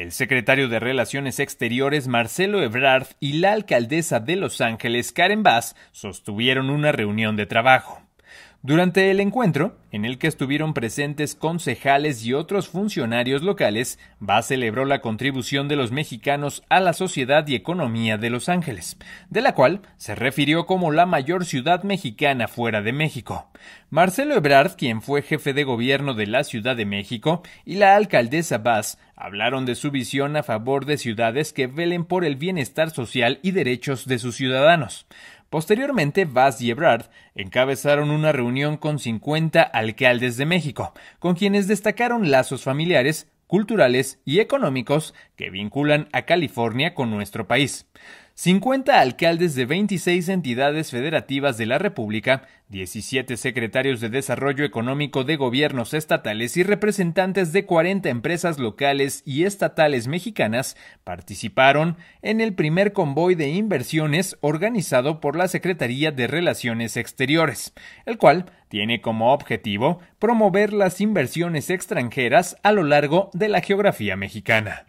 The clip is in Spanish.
El secretario de Relaciones Exteriores Marcelo Ebrard y la alcaldesa de Los Ángeles Karen Bass sostuvieron una reunión de trabajo. Durante el encuentro, en el que estuvieron presentes concejales y otros funcionarios locales, Bass celebró la contribución de los mexicanos a la sociedad y economía de Los Ángeles, de la cual se refirió como la mayor ciudad mexicana fuera de México. Marcelo Ebrard, quien fue jefe de gobierno de la Ciudad de México, y la alcaldesa Bass, hablaron de su visión a favor de ciudades que velen por el bienestar social y derechos de sus ciudadanos. Posteriormente, Vaz y Ebrard encabezaron una reunión con 50 alcaldes de México, con quienes destacaron lazos familiares, culturales y económicos que vinculan a California con nuestro país. 50 alcaldes de 26 entidades federativas de la República, 17 secretarios de Desarrollo Económico de gobiernos estatales y representantes de 40 empresas locales y estatales mexicanas participaron en el primer convoy de inversiones organizado por la Secretaría de Relaciones Exteriores, el cual tiene como objetivo promover las inversiones extranjeras a lo largo de la geografía mexicana.